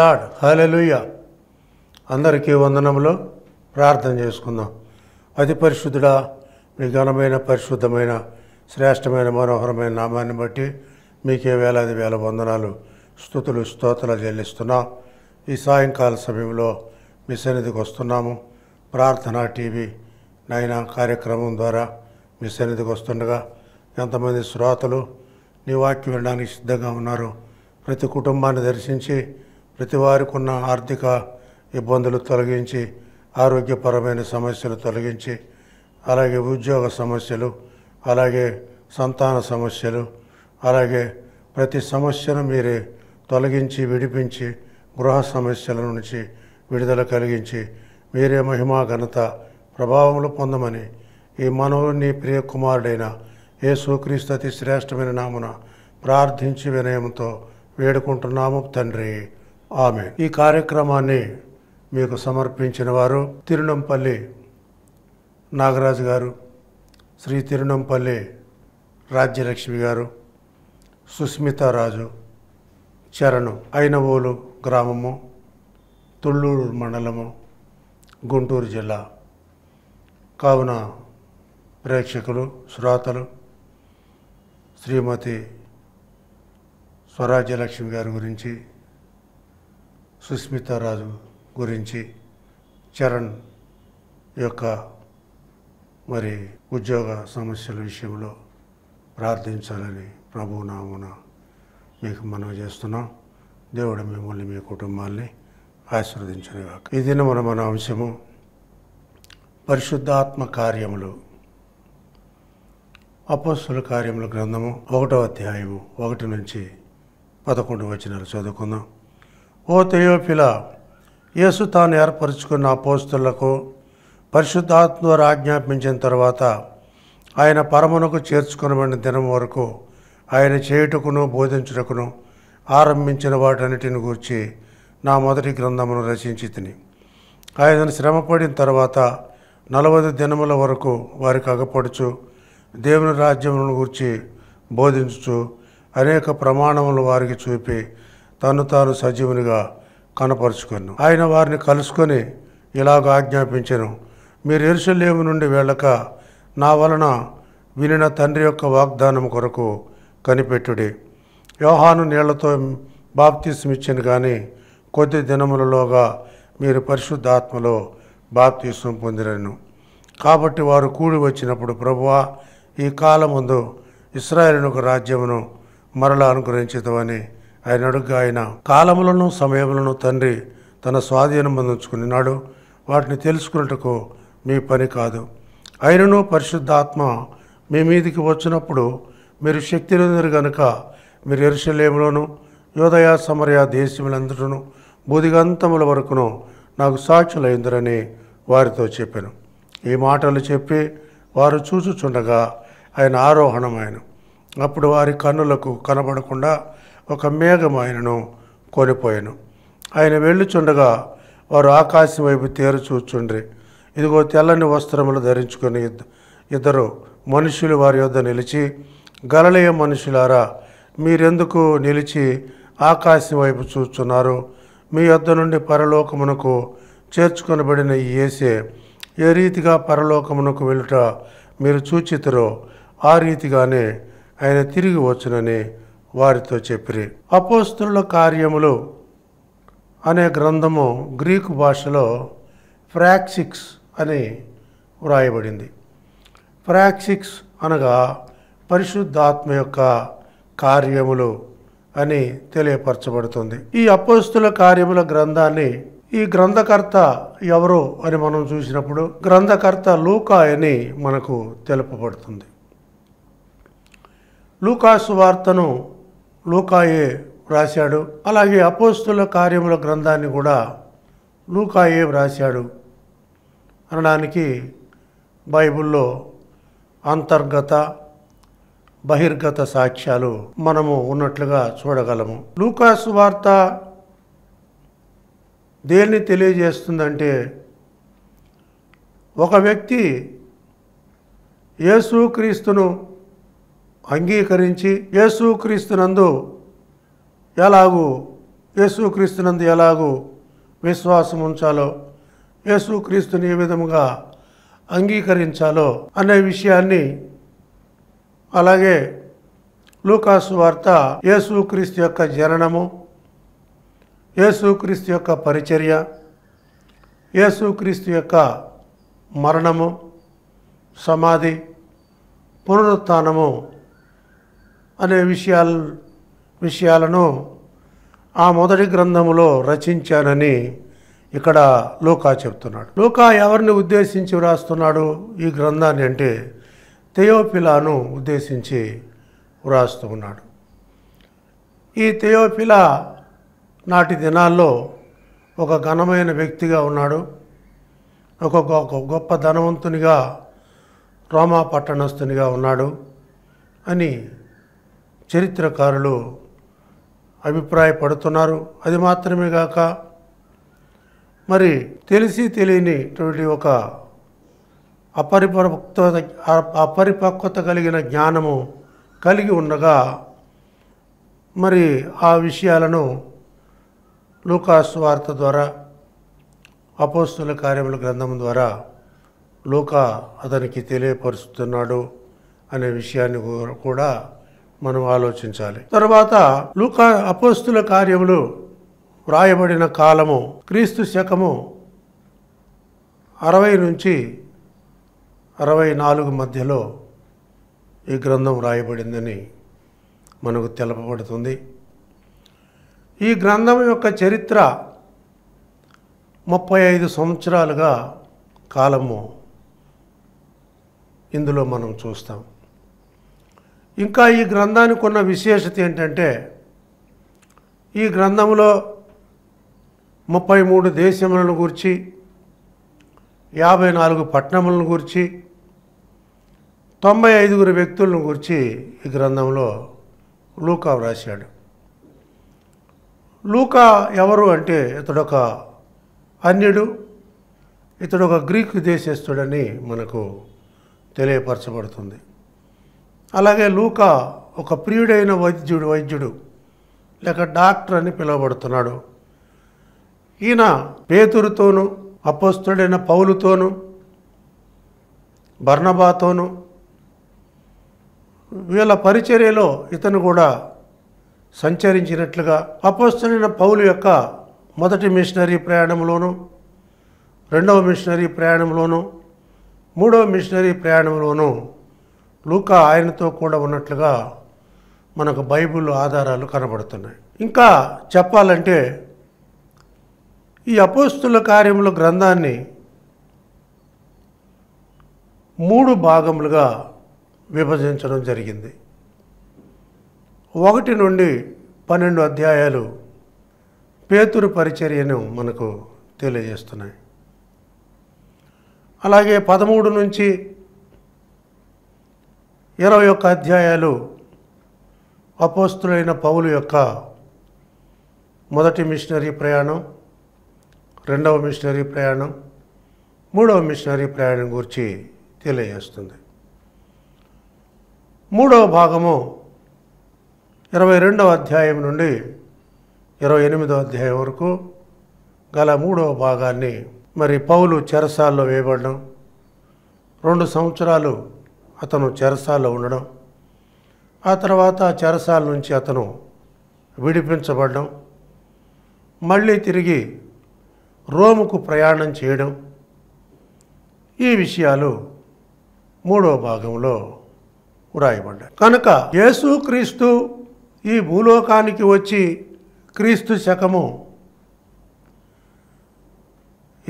lord hallelujah అందరికీ వందనంలో ప్రార్థన చేసుకుందాం అతి పరిశుద్ధుడా మీ ఘనమైన పరిశుద్ధమైన శ్రేష్టమైన మనోహరమైన నామాన్ని బట్టి మీకే వేలాది వేల వందనాలు స్థుతులు స్తోత్రాలు చెల్లిస్తున్నాం ఈ సాయంకాల సమయంలో మీ సన్నిధికి వస్తున్నాము ప్రార్థన టీవీ నైనా కార్యక్రమం ద్వారా మీ సన్నిధికి వస్తుండగా ఎంతమంది శ్రోతలు నీ వాక్యం వినడానికి సిద్ధంగా ఉన్నారు ప్రతి కుటుంబాన్ని దర్శించి ప్రతి వారికి ఉన్న ఆర్థిక ఇబ్బందులు తొలగించి ఆరోగ్యపరమైన సమస్యలు తొలగించి అలాగే ఉద్యోగ సమస్యలు అలాగే సంతాన సమస్యలు అలాగే ప్రతి సమస్యను మీరే తొలగించి విడిపించి గృహ సమస్యల నుంచి విడుదల కలిగించి మీరే మహిమా ఘనత ప్రభావములు పొందమని ఈ మనవులు నీ ప్రియ కుమారుడైన ఏ సుక్రీస్తతి శ్రేష్టమైన నామున ప్రార్థించి వినయంతో వేడుకుంటున్నాము తండ్రి ఆమె ఈ కార్యక్రమాన్ని మీకు సమర్పించిన వారు తిరునంపల్లి నాగరాజు గారు శ్రీ తిరునంపల్లి రాజ్యలక్ష్మి గారు సుస్మితారాజు చరణు అయినవోలు గ్రామము తుళ్ళూరు మండలము గుంటూరు జిల్లా కావున ప్రేక్షకులు శ్రోతలు శ్రీమతి స్వరాజ్యలక్ష్మి గారి గురించి సుస్మితారాజు గురించి చరణ్ యొక్క మరి ఉద్యోగ సమస్యల విషయంలో ప్రార్థించాలని ప్రభు నామున మీకు మనం చేస్తున్నాం దేవుడు మిమ్మల్ని మీ కుటుంబాల్ని కాక ఈ దిన మన అంశము పరిశుద్ధాత్మ కార్యములు అపస్సుల కార్యముల గ్రంథము ఒకటో అధ్యాయము ఒకటి నుంచి పదకొండు వచనాలు చదువుకుందాం ఓ తెయోఫిల యేసు తాను ఏర్పరచుకున్న అపోస్తులకు ద్వారా ఆజ్ఞాపించిన తర్వాత ఆయన పరమునకు చేర్చుకునబడిన దినం వరకు ఆయన చేయుటకును బోధించుటకును ఆరంభించిన వాటన్నిటిని గూర్చి నా మొదటి గ్రంథమును రచించి తిని ఆయన శ్రమపడిన తర్వాత నలభై దినముల వరకు వారికి అగపడుచు దేవుని రాజ్యమును గురించి బోధించుచు అనేక ప్రమాణములు వారికి చూపి తను తాను సజీవునిగా కనపరుచుకొను ఆయన వారిని కలుసుకొని ఇలాగ ఆజ్ఞాపించను మీరు ఎరుసలేము నుండి వెళ్ళక నా వలన వినిన తండ్రి యొక్క వాగ్దానం కొరకు కనిపెట్టుడి వ్యవహాను నీళ్లతో బాప్తీసమిచ్చాను కానీ కొద్ది దినములలోగా మీరు పరిశుద్ధాత్మలో బాప్తీసం పొందిరను కాబట్టి వారు కూడి వచ్చినప్పుడు ప్రభువా ఈ కాలముందు ఇస్రాయేల్ను ఒక రాజ్యమును మరలా అని ఆయన అడుగు ఆయన కాలములను సమయములను తండ్రి తన స్వాధీనం బంధించుకున్నాడు వాటిని తెలుసుకున్నట్టుకు మీ పని కాదు ఆయనను పరిశుద్ధాత్మ మీ మీదికి వచ్చినప్పుడు మీరు శక్తి లేదు గనుక మీరు ఎరుసలేములోను యోదయ సమరయ దేశములందరూ బుధిగంతముల వరకును నాకు సాక్షులైందరని వారితో చెప్పాను ఈ మాటలు చెప్పి వారు చూచుచుండగా ఆయన ఆరోహణమైన అప్పుడు వారి కన్నులకు కనబడకుండా ఒక మేఘం ఆయనను కోల్పోయాను ఆయన వెళ్ళుచుండగా వారు ఆకాశం వైపు తేరు చూచుండ్రి ఇదిగో తెల్లని వస్త్రములు ధరించుకుని ఇద్దరు మనుషులు వారి యొద్ నిలిచి గలలయ మనుషులారా మీరెందుకు నిలిచి ఆకాశం వైపు చూస్తున్నారు మీ యొద్ద నుండి పరలోకమునకు చేర్చుకొనబడిన ఈ ఏసే ఏ రీతిగా పరలోకమునకు వెళ్ళుట మీరు చూచితురో ఆ రీతిగానే ఆయన తిరిగి వచ్చునని వారితో చెప్పిరి అపోస్తుల కార్యములు అనే గ్రంథము గ్రీకు భాషలో ఫ్రాక్సిక్స్ అని వ్రాయబడింది ఫ్రాక్సిక్స్ అనగా పరిశుద్ధాత్మ యొక్క కార్యములు అని తెలియపరచబడుతుంది ఈ అపోస్తుల కార్యముల గ్రంథాన్ని ఈ గ్రంథకర్త ఎవరు అని మనం చూసినప్పుడు గ్రంథకర్త లూకా అని మనకు తెలుపబడుతుంది లూకాసు వార్తను లూకాయే వ్రాశాడు అలాగే అపోస్తుల కార్యముల గ్రంథాన్ని కూడా లూకాయే వ్రాశాడు అనడానికి బైబిల్లో అంతర్గత బహిర్గత సాక్ష్యాలు మనము ఉన్నట్లుగా చూడగలము లూకాసు వార్త దేన్ని తెలియజేస్తుందంటే ఒక వ్యక్తి యేసుక్రీస్తును అంగీకరించి యేసుక్రీస్తునందు ఎలాగూ యేసుక్రీస్తునందు ఎలాగూ విశ్వాసం ఉంచాలో యేసుక్రీస్తుని ఏ విధముగా అంగీకరించాలో అనే విషయాన్ని అలాగే లూకాసు వార్త యేసుక్రీస్తు యొక్క జననము యేసుక్రీస్తు యొక్క పరిచర్య యేసుక్రీస్తు యొక్క మరణము సమాధి పునరుత్నము అనే విషయాలు విషయాలను ఆ మొదటి గ్రంథములో రచించానని ఇక్కడ లోకా చెప్తున్నాడు లోకా ఎవరిని ఉద్దేశించి వ్రాస్తున్నాడు ఈ గ్రంథాన్ని అంటే తెయోపిలాను ఉద్దేశించి వ్రాస్తూ ఉన్నాడు ఈ తేయోపిల నాటి దినాల్లో ఒక ఘనమైన వ్యక్తిగా ఉన్నాడు ఒక గొప్ప ధనవంతునిగా రోమా పట్టణస్థునిగా ఉన్నాడు అని చరిత్రకారులు అభిప్రాయపడుతున్నారు అది మాత్రమే కాక మరి తెలిసి తెలియనిటువంటి ఒక అపరిపక్వత అపరిపక్వత కలిగిన జ్ఞానము కలిగి ఉండగా మరి ఆ విషయాలను లూకాసు వార్త ద్వారా అపోస్తుల కార్యముల గ్రంథం ద్వారా లూకా అతనికి తెలియపరుస్తున్నాడు అనే విషయాన్ని కూడా మనం ఆలోచించాలి తర్వాత లూకా అపోస్తుల కార్యములు వ్రాయబడిన కాలము క్రీస్తు శకము అరవై నుంచి అరవై నాలుగు మధ్యలో ఈ గ్రంథం వ్రాయబడిందని మనకు తెలపబడుతుంది ఈ గ్రంథం యొక్క చరిత్ర ముప్పై ఐదు సంవత్సరాలుగా కాలము ఇందులో మనం చూస్తాం ఇంకా ఈ గ్రంథానికి ఉన్న విశేషత ఏంటంటే ఈ గ్రంథంలో ముప్పై మూడు దేశములను గురించి యాభై నాలుగు పట్టణములను గురించి తొంభై ఐదుగురు వ్యక్తులను గురించి ఈ గ్రంథంలో లూకా వ్రాశాడు లూకా ఎవరు అంటే ఇతడొక అన్యుడు ఇతడు ఒక గ్రీకు దేశస్థుడని మనకు తెలియపరచబడుతుంది అలాగే లూకా ఒక ప్రియుడైన వైద్యుడు వైద్యుడు లేక డాక్టర్ అని పిలువబడుతున్నాడు ఈయన పేతురుతోనూ అపస్తుడైన పౌలుతోనూ బర్ణబాతోనూ వీళ్ళ పరిచర్యలో ఇతను కూడా సంచరించినట్లుగా అపస్తుడైన పౌలు యొక్క మొదటి మిషనరీ ప్రయాణంలోనూ రెండవ మిషనరీ ప్రయాణంలోనూ మూడవ మిషనరీ ప్రయాణంలోనూ లూకా ఆయనతో కూడా ఉన్నట్లుగా మనకు బైబిల్ ఆధారాలు కనబడుతున్నాయి ఇంకా చెప్పాలంటే ఈ అపోస్తుల కార్యముల గ్రంథాన్ని మూడు భాగములుగా విభజించడం జరిగింది ఒకటి నుండి పన్నెండు అధ్యాయాలు పేతురు పరిచర్యను మనకు తెలియజేస్తున్నాయి అలాగే పదమూడు నుంచి ఇరవై ఒక్క అధ్యాయాలు అపోస్తులైన పౌలు యొక్క మొదటి మిషనరీ ప్రయాణం రెండవ మిషనరీ ప్రయాణం మూడవ మిషనరీ ప్రయాణం గురించి తెలియజేస్తుంది మూడవ భాగము ఇరవై రెండవ అధ్యాయం నుండి ఇరవై ఎనిమిదవ అధ్యాయం వరకు గల మూడవ భాగాన్ని మరి పౌలు చెరసాల్లో వేయబడడం రెండు సంవత్సరాలు అతను చెరసాల్లో ఉండడం ఆ తర్వాత ఆ చెరసాల నుంచి అతను విడిపించబడడం మళ్ళీ తిరిగి రోముకు ప్రయాణం చేయడం ఈ విషయాలు మూడో భాగంలో వ్రాయబడ్డాయి కనుక యేసుక్రీస్తు ఈ భూలోకానికి వచ్చి క్రీస్తు శకము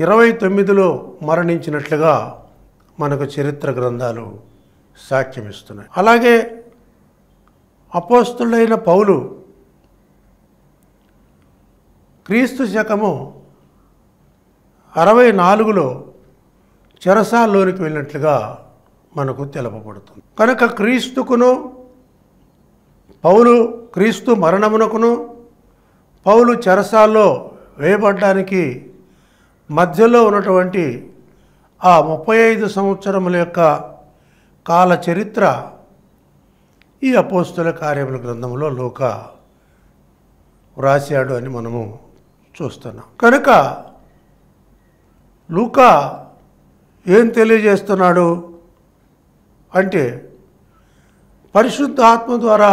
ఇరవై తొమ్మిదిలో మరణించినట్లుగా మనకు చరిత్ర గ్రంథాలు సాక్ష్యం ఇస్తున్నాయి అలాగే అపోస్తుడైన పౌలు క్రీస్తు శకము అరవై నాలుగులో చెరసాల్లోనికి వెళ్ళినట్లుగా మనకు తెలపబడుతుంది కనుక క్రీస్తుకును పౌలు క్రీస్తు మరణమునకును పౌలు చెరసాల్లో వేయబడ్డానికి మధ్యలో ఉన్నటువంటి ఆ ముప్పై ఐదు సంవత్సరముల యొక్క కాల చరిత్ర ఈ అపోస్తుల కార్యముల గ్రంథంలో లోక వ్రాసాడు అని మనము చూస్తున్నాం కనుక లూక ఏం తెలియజేస్తున్నాడు అంటే పరిశుద్ధాత్మ ద్వారా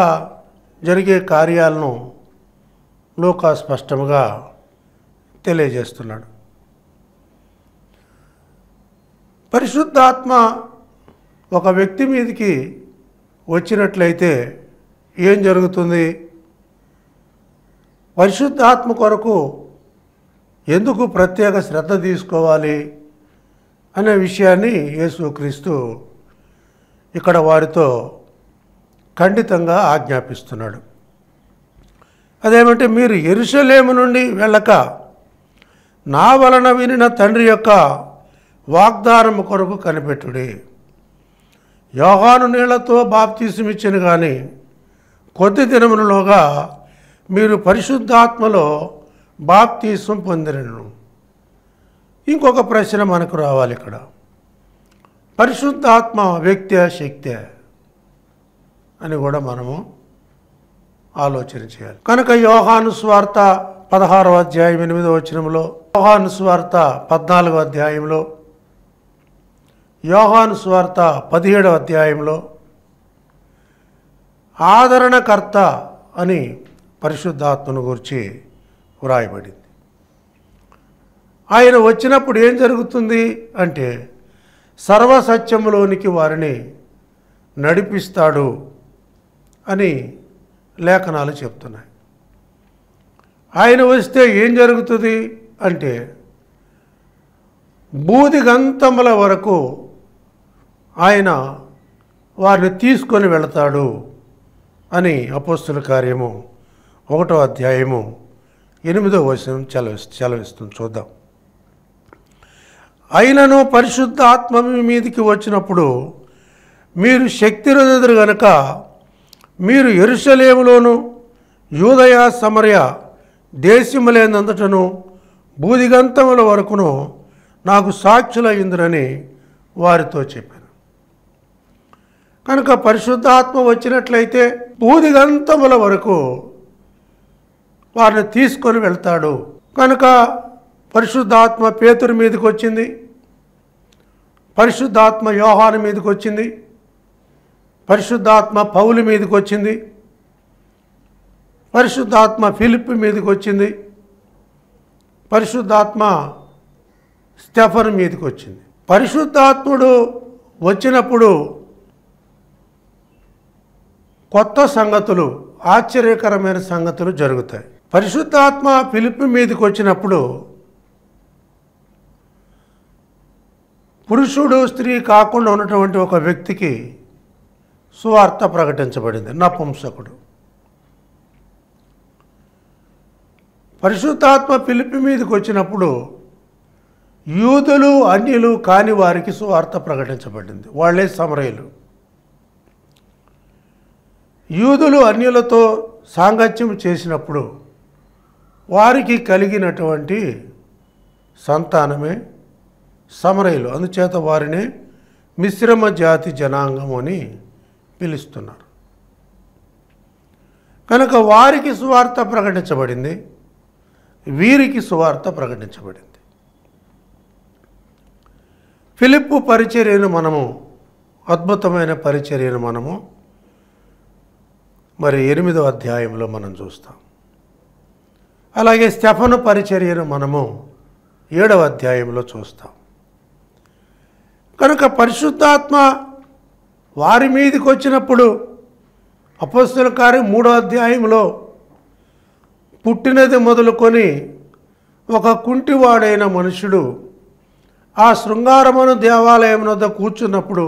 జరిగే కార్యాలను లోక స్పష్టంగా తెలియజేస్తున్నాడు పరిశుద్ధాత్మ ఒక వ్యక్తి మీదకి వచ్చినట్లయితే ఏం జరుగుతుంది పరిశుద్ధాత్మ కొరకు ఎందుకు ప్రత్యేక శ్రద్ధ తీసుకోవాలి అనే విషయాన్ని యేసుక్రీస్తు ఇక్కడ వారితో ఖండితంగా ఆజ్ఞాపిస్తున్నాడు అదేమంటే మీరు ఎరుసలేము నుండి వెళ్ళక నా వలన వినిన తండ్రి యొక్క వాగ్దానం కొరకు కనిపెట్టుడి యోగాను నీళ్లతో ఇచ్చిన కానీ కొద్ది దినములలోగా మీరు పరిశుద్ధాత్మలో బాప్తీసం పొందిన ఇంకొక ప్రశ్న మనకు రావాలి ఇక్కడ పరిశుద్ధాత్మ వ్యక్తే శక్తి అని కూడా మనము ఆలోచన చేయాలి కనుక యోహాను స్వార్త పదహారవ అధ్యాయం ఎనిమిదవ వచ్చినంలో యోహాను స్వార్త పద్నాలుగో అధ్యాయంలో యోహాను స్వార్త పదిహేడవ అధ్యాయంలో ఆదరణకర్త అని పరిశుద్ధాత్మను గురించి వ్రాయబడింది ఆయన వచ్చినప్పుడు ఏం జరుగుతుంది అంటే సర్వసత్యంలోనికి వారిని నడిపిస్తాడు అని లేఖనాలు చెప్తున్నాయి ఆయన వస్తే ఏం జరుగుతుంది అంటే బూది గంతముల వరకు ఆయన వారిని తీసుకొని వెళతాడు అని అపోస్తుల కార్యము ఒకటో అధ్యాయము ఎనిమిదో వచనం చలవి చలవిస్తుంది చూద్దాం అయినను పరిశుద్ధ ఆత్మ మీదికి వచ్చినప్పుడు మీరు శక్తి రుదరు గనక మీరు ఎరుసలేములోను యూదయ సమరయ దేశములేనందటను భూదిగంతముల వరకును నాకు సాక్షులయ్యిందిరని వారితో చెప్పారు కనుక పరిశుద్ధాత్మ వచ్చినట్లయితే బూదిగంతముల వరకు వారిని తీసుకొని వెళ్తాడు కనుక పరిశుద్ధాత్మ పేతురు మీదకి వచ్చింది పరిశుద్ధాత్మ యోహాను మీదకి వచ్చింది పరిశుద్ధాత్మ పౌలు మీదకి వచ్చింది పరిశుద్ధాత్మ ఫిలిప్ మీదకి వచ్చింది పరిశుద్ధాత్మ స్టెఫర్ మీదకి వచ్చింది పరిశుద్ధాత్ముడు వచ్చినప్పుడు కొత్త సంగతులు ఆశ్చర్యకరమైన సంగతులు జరుగుతాయి పరిశుద్ధాత్మ పిలుపు మీదకి వచ్చినప్పుడు పురుషుడు స్త్రీ కాకుండా ఉన్నటువంటి ఒక వ్యక్తికి సువార్త ప్రకటించబడింది నపుంసకుడు పరిశుద్ధాత్మ పిలిపి మీదకి వచ్చినప్పుడు యూదులు అన్యులు కాని వారికి సువార్త ప్రకటించబడింది వాళ్ళే సమరయులు యూదులు అన్యులతో సాంగత్యం చేసినప్పుడు వారికి కలిగినటువంటి సంతానమే సమరయులు అందుచేత వారిని మిశ్రమ జాతి జనాంగం అని పిలుస్తున్నారు కనుక వారికి సువార్త ప్రకటించబడింది వీరికి సువార్త ప్రకటించబడింది ఫిలిప్పు పరిచర్యను మనము అద్భుతమైన పరిచర్యను మనము మరి ఎనిమిదో అధ్యాయంలో మనం చూస్తాం అలాగే స్టెఫను పరిచర్యను మనము ఏడవ అధ్యాయంలో చూస్తాం కనుక పరిశుద్ధాత్మ వారి మీదకి వచ్చినప్పుడు అపస్తుల కార్యం మూడో అధ్యాయంలో పుట్టినది మొదలుకొని ఒక కుంటివాడైన మనుషుడు ఆ శృంగారమును దేవాలయం వద్ద కూర్చున్నప్పుడు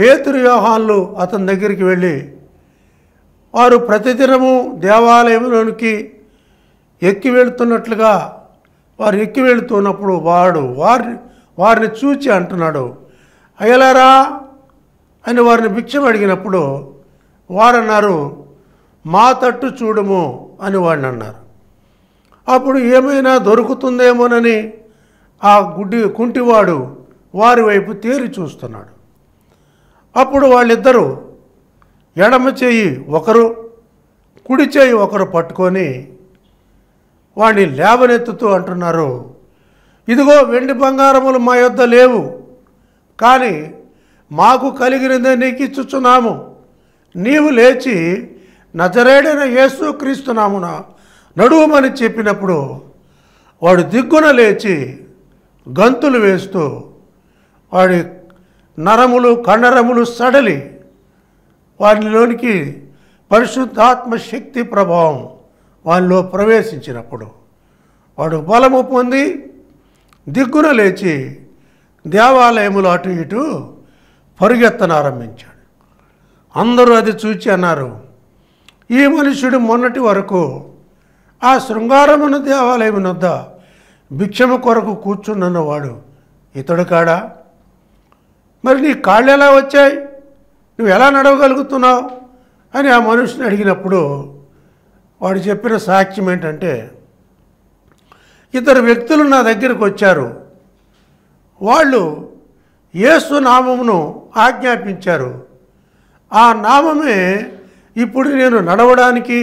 పేతురు వ్యవహాన్లు అతని దగ్గరికి వెళ్ళి వారు ప్రతిదినము దేవాలయంలోనికి ఎక్కి వెళుతున్నట్లుగా వారు ఎక్కి వెళుతున్నప్పుడు వాడు వారిని వారిని చూచి అంటున్నాడు అయ్యలారా అని వారిని భిక్షం అడిగినప్పుడు వారన్నారు మా తట్టు చూడము అని వాడిని అన్నారు అప్పుడు ఏమైనా దొరుకుతుందేమోనని ఆ గుడ్డి కుంటివాడు వారి వైపు తేరి చూస్తున్నాడు అప్పుడు వాళ్ళిద్దరూ ఎడమ చేయి ఒకరు కుడి చేయి ఒకరు పట్టుకొని వాడిని లేవనెత్తుతూ అంటున్నారు ఇదిగో వెండి బంగారములు మా యొద్ద లేవు కానీ మాకు కలిగినదే నీకు ఇచ్చుచున్నాము నీవు లేచి నజరేడైన యేసు క్రీస్తునామున నడువమని చెప్పినప్పుడు వాడు దిగ్గున లేచి గంతులు వేస్తూ వాడి నరములు కండరములు సడలి వారిలోనికి పరిశుద్ధాత్మ శక్తి ప్రభావం వారిలో ప్రవేశించినప్పుడు వాడు బలము పొంది దిగ్గున లేచి దేవాలయములు అటు ఇటు ఆరంభించాడు అందరూ అది చూచి అన్నారు ఈ మనుషుడు మొన్నటి వరకు ఆ శృంగారమున దేవాలయం వద్ద భిక్షము కొరకు కూర్చున్నవాడు ఇతడు కాడా మరి నీ కాళ్ళు ఎలా వచ్చాయి నువ్వు ఎలా నడవగలుగుతున్నావు అని ఆ మనుషుని అడిగినప్పుడు వాడు చెప్పిన సాక్ష్యం ఏంటంటే ఇద్దరు వ్యక్తులు నా దగ్గరకు వచ్చారు వాళ్ళు ఏసు నామమును ఆజ్ఞాపించారు ఆ నామమే ఇప్పుడు నేను నడవడానికి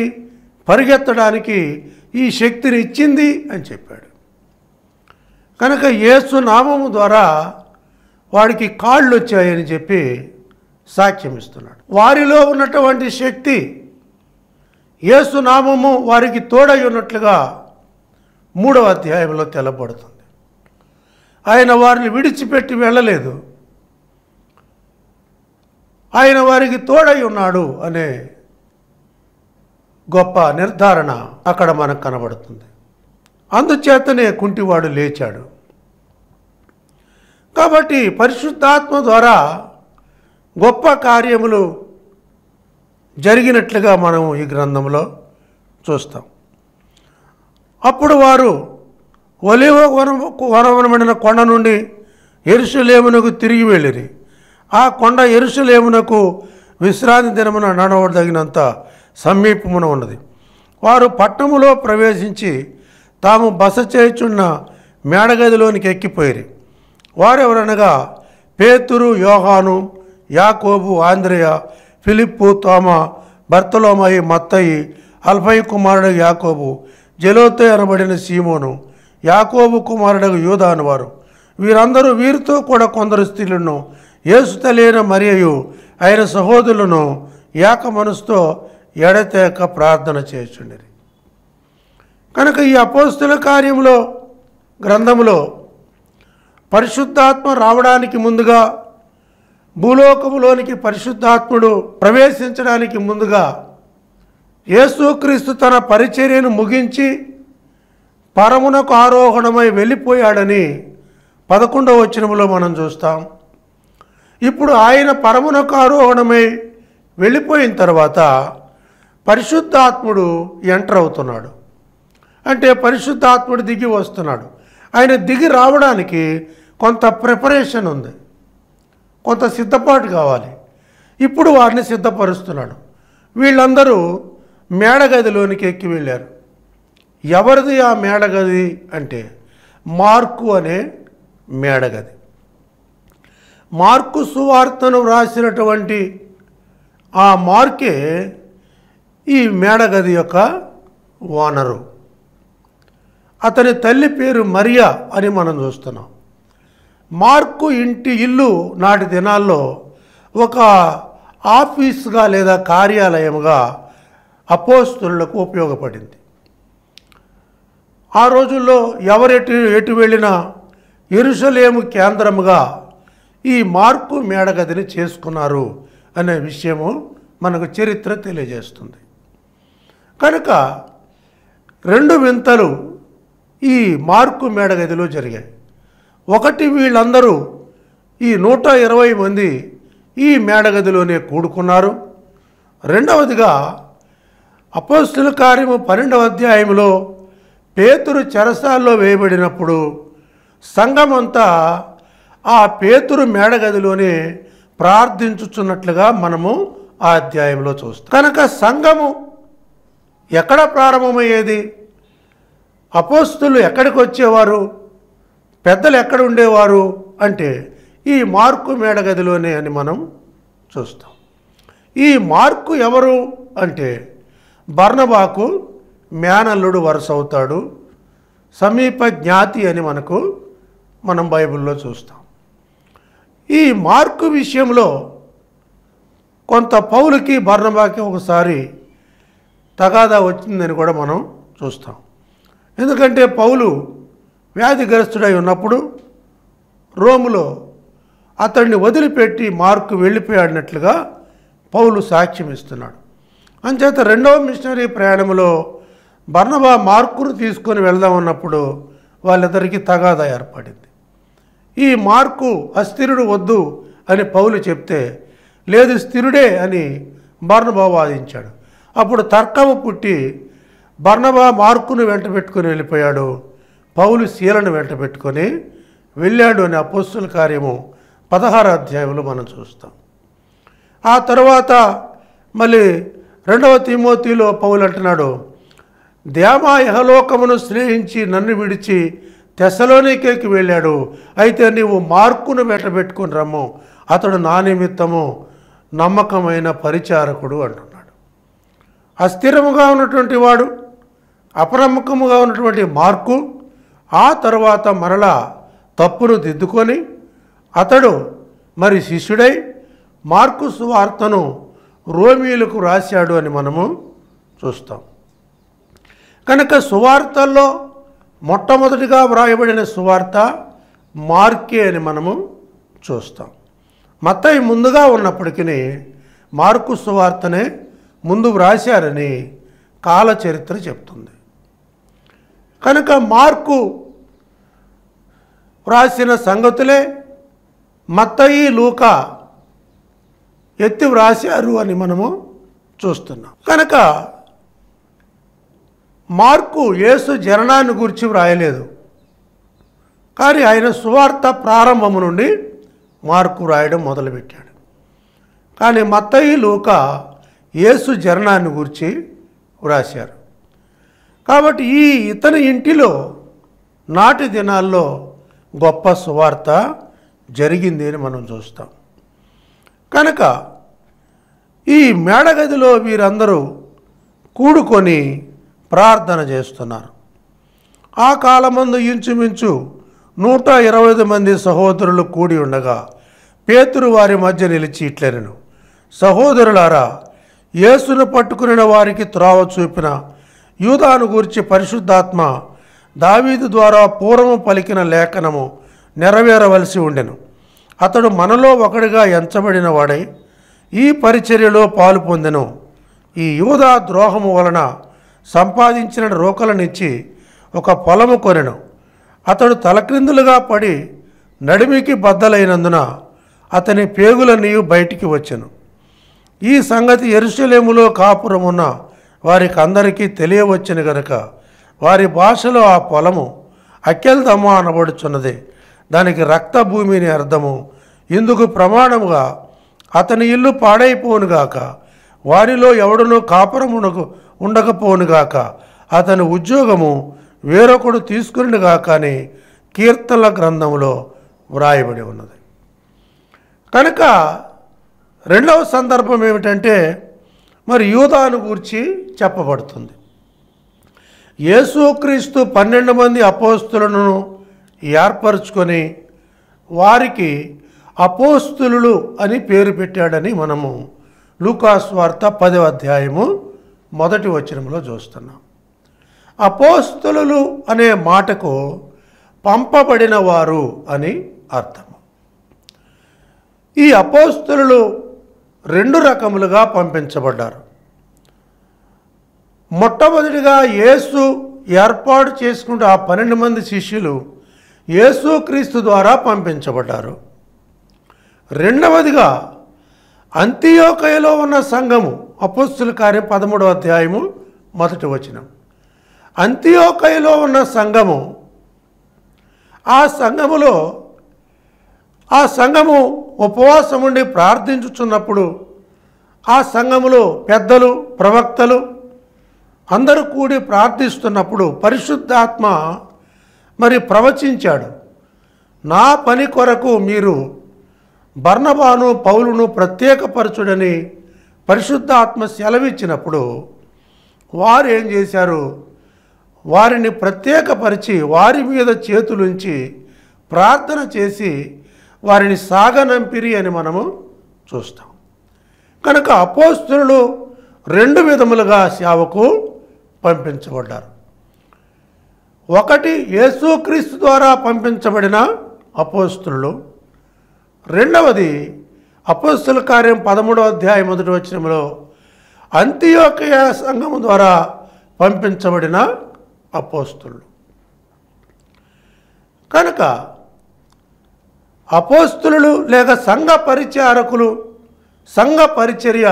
పరిగెత్తడానికి ఈ శక్తిని ఇచ్చింది అని చెప్పాడు కనుక యేసు నామము ద్వారా వాడికి కాళ్ళు వచ్చాయని చెప్పి సాక్ష్యం ఇస్తున్నాడు వారిలో ఉన్నటువంటి శక్తి ఏసునామము వారికి తోడై ఉన్నట్లుగా మూడవ అధ్యాయంలో తెలబడుతుంది ఆయన వారిని విడిచిపెట్టి వెళ్ళలేదు ఆయన వారికి తోడై ఉన్నాడు అనే గొప్ప నిర్ధారణ అక్కడ మనకు కనబడుతుంది అందుచేతనే కుంటివాడు లేచాడు కాబట్టి పరిశుద్ధాత్మ ద్వారా గొప్ప కార్యములు జరిగినట్లుగా మనం ఈ గ్రంథంలో చూస్తాం అప్పుడు వారు ఒలివ వనవనబడిన కొండ నుండి ఎరుసలేమునకు తిరిగి వెళ్ళిరి ఆ కొండ ఎరుసలేమునకు విశ్రాంతి దినమున నడవదగినంత సమీపమున ఉన్నది వారు పట్టణములో ప్రవేశించి తాము బస చేయుచున్న మేడగదిలోనికి ఎక్కిపోయిరి వారెవరనగా పేతురు యోహాను యాకోబు ఆంద్రయ ఫిలిప్పు తోమ భర్తలోమయి మత్తయి అల్ఫయి కుమారుడు యాకోబు జలోతే అనబడిన సీమోను యాకోబు కుమారుడు యూధ అనువారు వీరందరూ వీరితో కూడా కొందరు స్త్రీలను ఏసు తెలియని మరియు ఆయన సహోదరులను ఏక మనసుతో ఎడతేక ప్రార్థన చేస్తుండేది కనుక ఈ అపోస్తుల కార్యంలో గ్రంథంలో పరిశుద్ధాత్మ రావడానికి ముందుగా భూలోకములోనికి పరిశుద్ధాత్ముడు ప్రవేశించడానికి ముందుగా యేసుక్రీస్తు తన పరిచర్యను ముగించి పరమునకు ఆరోహణమై వెళ్ళిపోయాడని పదకొండవ వచనంలో మనం చూస్తాం ఇప్పుడు ఆయన పరమునకు ఆరోహణమై వెళ్ళిపోయిన తర్వాత పరిశుద్ధాత్ముడు ఎంటర్ అవుతున్నాడు అంటే పరిశుద్ధాత్ముడు దిగి వస్తున్నాడు ఆయన దిగి రావడానికి కొంత ప్రిపరేషన్ ఉంది కొంత సిద్ధపాటు కావాలి ఇప్పుడు వారిని సిద్ధపరుస్తున్నాడు వీళ్ళందరూ మేడగదిలోనికి ఎక్కి వెళ్ళారు ఎవరిది ఆ మేడగది అంటే మార్కు అనే మేడగది మార్కు సువార్తను వ్రాసినటువంటి ఆ మార్కే ఈ మేడగది యొక్క ఓనరు అతని తల్లి పేరు మరియా అని మనం చూస్తున్నాం మార్కు ఇంటి ఇల్లు నాటి దినాల్లో ఒక ఆఫీస్గా లేదా కార్యాలయంగా అపోస్తులకు ఉపయోగపడింది ఆ రోజుల్లో ఎవరెటు ఎటు వెళ్ళినా ఎరుసలేము కేంద్రముగా ఈ మార్కు మేడగదిని చేసుకున్నారు అనే విషయము మనకు చరిత్ర తెలియజేస్తుంది కనుక రెండు వింతలు ఈ మార్కు మేడగదిలో జరిగాయి ఒకటి వీళ్ళందరూ ఈ నూట ఇరవై మంది ఈ మేడగదిలోనే కూడుకున్నారు రెండవదిగా అపోస్తుల కార్యము పన్నెండవ అధ్యాయంలో పేతురు చెరసాల్లో వేయబడినప్పుడు సంఘమంతా ఆ పేతురు మేడగదిలోనే ప్రార్థించుచున్నట్లుగా మనము ఆ అధ్యాయంలో చూస్తాం కనుక సంఘము ఎక్కడ ప్రారంభమయ్యేది అపోస్తులు ఎక్కడికి వచ్చేవారు పెద్దలు ఎక్కడ ఉండేవారు అంటే ఈ మార్కు మేడగదిలోనే అని మనం చూస్తాం ఈ మార్కు ఎవరు అంటే బర్ణబాకు మేనల్లుడు వరుస అవుతాడు సమీప జ్ఞాతి అని మనకు మనం బైబిల్లో చూస్తాం ఈ మార్కు విషయంలో కొంత పౌలకి బర్ణబాకి ఒకసారి తగాదా వచ్చిందని కూడా మనం చూస్తాం ఎందుకంటే పౌలు వ్యాధిగ్రస్తుడై ఉన్నప్పుడు రోములో అతడిని వదిలిపెట్టి మార్కు వెళ్ళిపోయాడినట్లుగా పౌలు సాక్ష్యం ఇస్తున్నాడు అంచేత రెండవ మిషనరీ ప్రయాణంలో బర్ణబా మార్కును తీసుకొని వెళ్దాం ఉన్నప్పుడు వాళ్ళిద్దరికీ తగాదా ఏర్పడింది ఈ మార్కు అస్థిరుడు వద్దు అని పౌలు చెప్తే లేదు స్థిరుడే అని బర్ణబా వాదించాడు అప్పుడు తర్కము పుట్టి బర్ణబా మార్కును వెంట పెట్టుకుని వెళ్ళిపోయాడు పౌలు శీలను వెంట పెట్టుకొని వెళ్ళాడు అనే అపోస్తుల కార్యము పదహారు అధ్యాయంలో మనం చూస్తాం ఆ తర్వాత మళ్ళీ రెండవ తిమోతిలో పౌలు అంటున్నాడు దేమా యహలోకమును స్నేహించి నన్ను విడిచి తెసలోనికేకి వెళ్ళాడు అయితే నీవు మార్కును పెట్టుకుని రమ్ము అతడు నా నిమిత్తము నమ్మకమైన పరిచారకుడు అంటున్నాడు అస్థిరముగా ఉన్నటువంటి వాడు అపనమ్మకముగా ఉన్నటువంటి మార్కు ఆ తర్వాత మరలా తప్పును దిద్దుకొని అతడు మరి శిష్యుడై మార్కు వార్తను రోమీలకు రాశాడు అని మనము చూస్తాం కనుక సువార్తల్లో మొట్టమొదటిగా వ్రాయబడిన సువార్త మార్కే అని మనము చూస్తాం మత్తయి ముందుగా ఉన్నప్పటికీ మార్కు సువార్తనే ముందు వ్రాశారని కాలచరిత్ర చెప్తుంది కనుక మార్కు వ్రాసిన సంగతులే మత్తయి లూక ఎత్తి వ్రాశారు అని మనము చూస్తున్నాం కనుక మార్కు యేసు జననాన్ని గురించి వ్రాయలేదు కానీ ఆయన సువార్త ప్రారంభము నుండి మార్కు రాయడం మొదలుపెట్టాడు కానీ మత్తయి లూక యేసు జననాన్ని గురించి వ్రాశారు కాబట్టి ఈ ఇతని ఇంటిలో నాటి దినాల్లో గొప్ప సువార్త జరిగింది అని మనం చూస్తాం కనుక ఈ మేడగదిలో వీరందరూ కూడుకొని ప్రార్థన చేస్తున్నారు ఆ కాలమందు ఇంచుమించు నూట ఇరవై మంది సహోదరులు కూడి ఉండగా పేతురు వారి మధ్య నిలిచి ఇట్లెనను సహోదరులారా యేసును పట్టుకుని వారికి త్రోవ చూపిన యూదాను గూర్చి పరిశుద్ధాత్మ దావీదు ద్వారా పూర్వము పలికిన లేఖనము నెరవేరవలసి ఉండెను అతడు మనలో ఒకడిగా ఎంచబడిన వాడై ఈ పరిచర్యలో పాలు పొందెను ఈ యూదా ద్రోహము వలన సంపాదించిన రోకలనిచ్చి ఒక పొలము కొనెను అతడు తలక్రిందులుగా పడి నడిమికి బద్దలైనందున అతని పేగులన్నీ బయటికి వచ్చెను ఈ సంగతి ఎరుసలేములో కాపురమున్న వారికి అందరికీ తెలియవచ్చిన గనుక వారి భాషలో ఆ పొలము అక్కెల్దమా అనబడుచున్నది దానికి రక్త భూమిని అర్థము ఇందుకు ప్రమాణముగా అతని ఇల్లు పాడైపోనుగాక వారిలో ఎవడనో కాపురమునకు ఉండకపోనుగాక అతని ఉద్యోగము వేరొకడు తీసుకునిగాక అని కీర్తనల గ్రంథంలో వ్రాయబడి ఉన్నది కనుక రెండవ సందర్భం ఏమిటంటే మరి యూదాను గూర్చి చెప్పబడుతుంది యేసుక్రీస్తు పన్నెండు మంది అపోస్తులను ఏర్పరచుకొని వారికి అపోస్తులు అని పేరు పెట్టాడని మనము లూకాస్ వార్త పదవ అధ్యాయము మొదటి వచనంలో చూస్తున్నాం అపోస్తులు అనే మాటకు పంపబడిన వారు అని అర్థము ఈ అపోస్తులు రెండు రకములుగా పంపించబడ్డారు మొట్టమొదటిగా యేసు ఏర్పాటు చేసుకుంటే ఆ పన్నెండు మంది శిష్యులు క్రీస్తు ద్వారా పంపించబడ్డారు రెండవదిగా అంత్యోకయలో ఉన్న సంఘము అపోస్తుల కార్యం పదమూడవ అధ్యాయము మొదటి వచనం అంత్యోకయలో ఉన్న సంఘము ఆ సంఘములో ఆ సంఘము ఉపవాసం ఉండి ప్రార్థించుచున్నప్పుడు ఆ సంఘములో పెద్దలు ప్రవక్తలు అందరూ కూడి ప్రార్థిస్తున్నప్పుడు పరిశుద్ధాత్మ మరి ప్రవచించాడు నా పని కొరకు మీరు బర్ణబాను పౌలును ప్రత్యేకపరచుడని పరిశుద్ధాత్మ సెలవిచ్చినప్పుడు వారు ఏం చేశారు వారిని ప్రత్యేకపరిచి వారి మీద చేతులుంచి ప్రార్థన చేసి వారిని సాగనంపిరి అని మనము చూస్తాం కనుక అపోస్తులు రెండు విధములుగా సేవకు పంపించబడ్డారు ఒకటి యేసుక్రీస్తు ద్వారా పంపించబడిన అపోస్తులు రెండవది అపోస్తుల కార్యం పదమూడవ అధ్యాయం మొదటి వచనంలో అంత్యోకయ సంఘం ద్వారా పంపించబడిన అపోస్తులు కనుక అపోస్తులు లేక సంఘ పరిచారకులు సంఘ పరిచర్య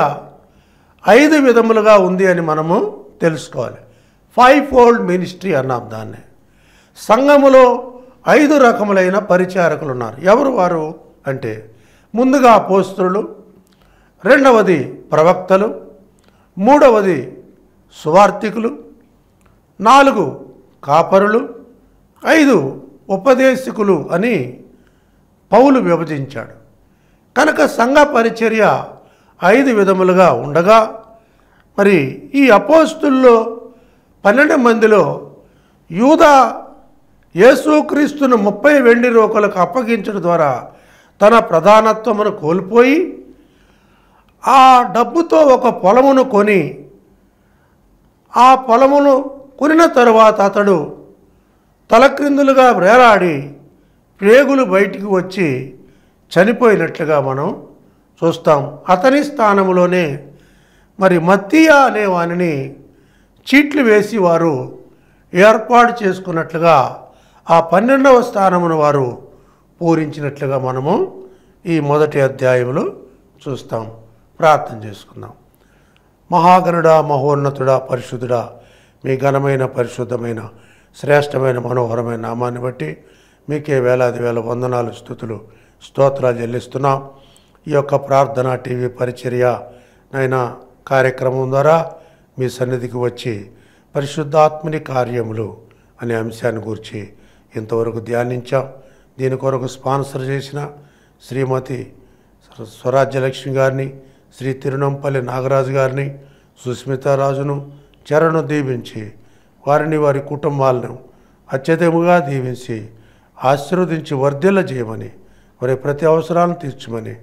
ఐదు విధములుగా ఉంది అని మనము తెలుసుకోవాలి ఫైవ్ ఫోల్డ్ మినిస్ట్రీ అన్నాం దాన్ని సంఘములో ఐదు రకములైన పరిచారకులు ఉన్నారు ఎవరు వారు అంటే ముందుగా అపోస్తులు రెండవది ప్రవక్తలు మూడవది సువార్థికులు నాలుగు కాపరులు ఐదు ఉపదేశకులు అని పౌలు విభజించాడు కనుక సంఘ పరిచర్య ఐదు విధములుగా ఉండగా మరి ఈ అపోస్తుల్లో పన్నెండు మందిలో యూద యేసుక్రీస్తును ముప్పై వెండి రోకలకు అప్పగించడం ద్వారా తన ప్రధానత్వమును కోల్పోయి ఆ డబ్బుతో ఒక పొలమును కొని ఆ పొలమును కొనిన తరువాత అతడు తలక్రిందులుగా వేలాడి ప్రేగులు బయటికి వచ్చి చనిపోయినట్లుగా మనం చూస్తాం అతని స్థానంలోనే మరి మత్తియా అనే వానిని చీట్లు వేసి వారు ఏర్పాటు చేసుకున్నట్లుగా ఆ పన్నెండవ స్థానమును వారు పూరించినట్లుగా మనము ఈ మొదటి అధ్యాయంలో చూస్తాం ప్రార్థన చేసుకుందాం మహాగణుడా మహోన్నతుడా పరిశుద్ధుడా మీ ఘనమైన పరిశుద్ధమైన శ్రేష్టమైన మనోహరమైన నామాన్ని బట్టి మీకే వేలాది వేల వందనాలు స్థుతులు స్తోత్రాలు చెల్లిస్తున్నాం ఈ యొక్క ప్రార్థన టీవీ పరిచర్య నైనా కార్యక్రమం ద్వారా మీ సన్నిధికి వచ్చి పరిశుద్ధాత్మని కార్యములు అనే అంశాన్ని గురించి ఇంతవరకు ధ్యానించాం దీని కొరకు స్పాన్సర్ చేసిన శ్రీమతి స్వరాజ్యలక్ష్మి గారిని శ్రీ తిరునంపల్లి నాగరాజు గారిని సుస్మితారాజును చరణు దీవించి వారిని వారి కుటుంబాలను అత్యధికముగా దీవించి ఆశీర్వదించి వర్ధిల్ల చేయమని వారి ప్రతి అవసరాలను తీర్చమని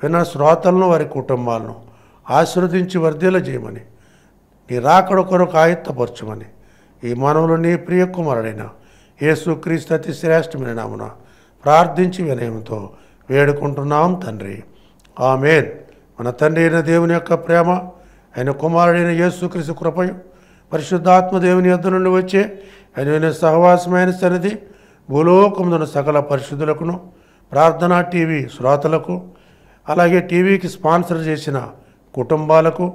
విన్న శ్రోతలను వారి కుటుంబాలను ఆశీర్వదించి వర్ధిల్ల చేయమని నీ రాకడ కొరకు ఆయత్తపరచమని ఈ మానవులు నీ ప్రియ కుమారుడైన యేసుక్రీస్తు అతి శ్రేష్టమైన నామున ప్రార్థించి వినయంతో వేడుకుంటున్నాం తండ్రి ఆమెన్ మన తండ్రి అయిన దేవుని యొక్క ప్రేమ ఆయన కుమారుడైన యేసుక్రీస్తు కృపయు పరిశుద్ధాత్మ దేవుని యొద్ద నుండి వచ్చే ఆయన సహవాసమైన సన్నిధి భూలోకముందున్న సకల పరిశుద్ధులకును ప్రార్థనా టీవీ శ్రోతలకు అలాగే టీవీకి స్పాన్సర్ చేసిన కుటుంబాలకు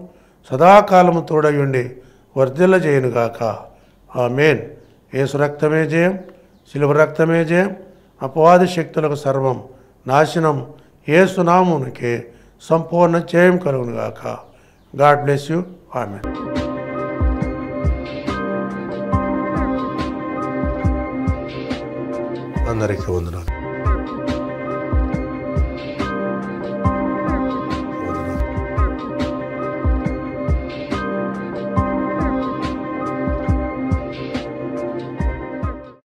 సదాకాలము ఉండి వర్ధిల్ల చేయనుగాక మేన్ ఏసు రక్తమే జయం శిలువ రక్తమే జయం అపవాది శక్తులకు సర్వం నాశనం ఏసునామునికి సంపూర్ణ జయం కలుగునుగాక గాడ్ బ్లెస్ యూ ఆమె అందరికీ వందనాలు